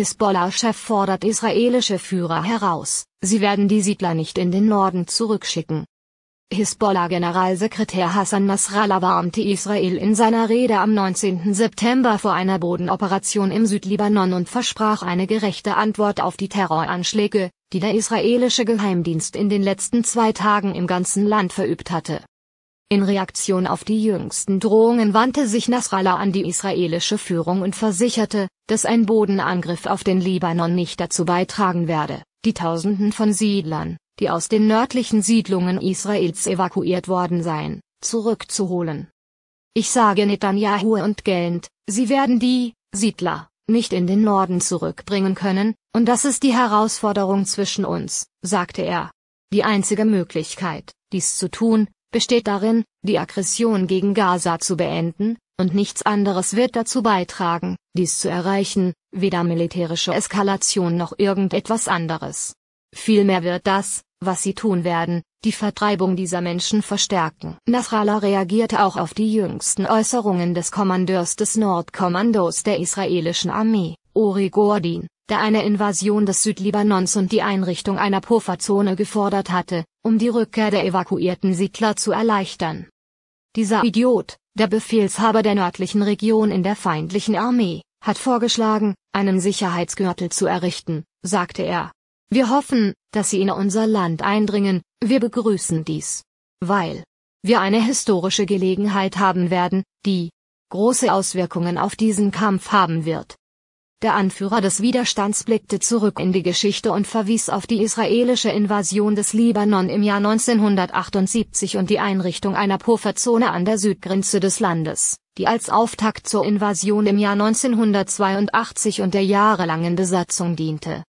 Hisbollah-Chef fordert israelische Führer heraus, sie werden die Siedler nicht in den Norden zurückschicken. Hisbollah-Generalsekretär Hassan Nasrallah warnte Israel in seiner Rede am 19. September vor einer Bodenoperation im Südlibanon und versprach eine gerechte Antwort auf die Terroranschläge, die der israelische Geheimdienst in den letzten zwei Tagen im ganzen Land verübt hatte in Reaktion auf die jüngsten Drohungen wandte sich Nasrallah an die israelische Führung und versicherte, dass ein Bodenangriff auf den Libanon nicht dazu beitragen werde, die Tausenden von Siedlern, die aus den nördlichen Siedlungen Israels evakuiert worden seien, zurückzuholen. Ich sage Netanyahu und Gellend, sie werden die Siedler nicht in den Norden zurückbringen können, und das ist die Herausforderung zwischen uns, sagte er. Die einzige Möglichkeit, dies zu tun, besteht darin, die Aggression gegen Gaza zu beenden, und nichts anderes wird dazu beitragen, dies zu erreichen, weder militärische Eskalation noch irgendetwas anderes. Vielmehr wird das, was sie tun werden, die Vertreibung dieser Menschen verstärken. Nasrallah reagierte auch auf die jüngsten Äußerungen des Kommandeurs des Nordkommandos der israelischen Armee, Uri Gordin, der eine Invasion des Südlibanons und die Einrichtung einer Pufferzone gefordert hatte, um die Rückkehr der evakuierten Siedler zu erleichtern. Dieser Idiot, der Befehlshaber der nördlichen Region in der feindlichen Armee, hat vorgeschlagen, einen Sicherheitsgürtel zu errichten, sagte er. Wir hoffen, dass sie in unser Land eindringen, wir begrüßen dies. Weil wir eine historische Gelegenheit haben werden, die große Auswirkungen auf diesen Kampf haben wird. Der Anführer des Widerstands blickte zurück in die Geschichte und verwies auf die israelische Invasion des Libanon im Jahr 1978 und die Einrichtung einer Pufferzone an der Südgrenze des Landes, die als Auftakt zur Invasion im Jahr 1982 und der jahrelangen Besatzung diente.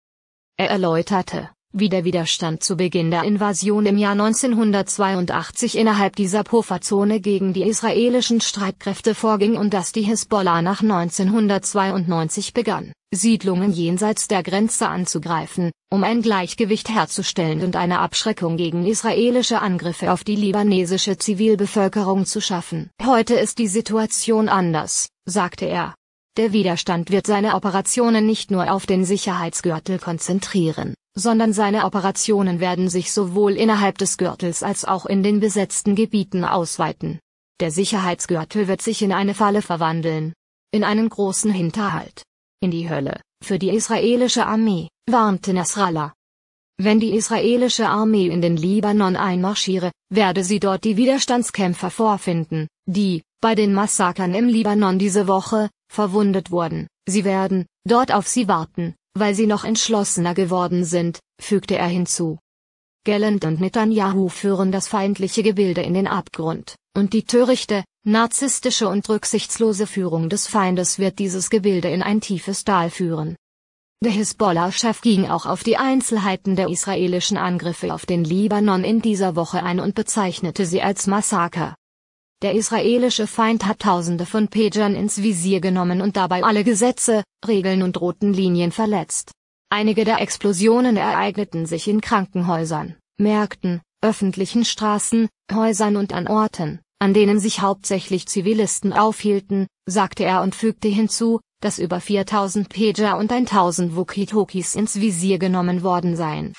Er erläuterte, wie der Widerstand zu Beginn der Invasion im Jahr 1982 innerhalb dieser Pufferzone gegen die israelischen Streitkräfte vorging und dass die Hisbollah nach 1992 begann, Siedlungen jenseits der Grenze anzugreifen, um ein Gleichgewicht herzustellen und eine Abschreckung gegen israelische Angriffe auf die libanesische Zivilbevölkerung zu schaffen. Heute ist die Situation anders, sagte er. Der Widerstand wird seine Operationen nicht nur auf den Sicherheitsgürtel konzentrieren, sondern seine Operationen werden sich sowohl innerhalb des Gürtels als auch in den besetzten Gebieten ausweiten. Der Sicherheitsgürtel wird sich in eine Falle verwandeln. In einen großen Hinterhalt. In die Hölle, für die israelische Armee, warnte Nasrallah. Wenn die israelische Armee in den Libanon einmarschiere, werde sie dort die Widerstandskämpfer vorfinden, die, bei den Massakern im Libanon diese Woche, verwundet wurden. Sie werden, dort auf sie warten, weil sie noch entschlossener geworden sind, fügte er hinzu. Gelland und Netanyahu führen das feindliche Gebilde in den Abgrund, und die törichte, narzisstische und rücksichtslose Führung des Feindes wird dieses Gebilde in ein tiefes Tal führen. Der Hisbollah-Chef ging auch auf die Einzelheiten der israelischen Angriffe auf den Libanon in dieser Woche ein und bezeichnete sie als Massaker, der israelische Feind hat Tausende von Pagern ins Visier genommen und dabei alle Gesetze, Regeln und roten Linien verletzt. Einige der Explosionen ereigneten sich in Krankenhäusern, Märkten, öffentlichen Straßen, Häusern und an Orten, an denen sich hauptsächlich Zivilisten aufhielten, sagte er und fügte hinzu, dass über 4000 Pager und 1000 walkie ins Visier genommen worden seien.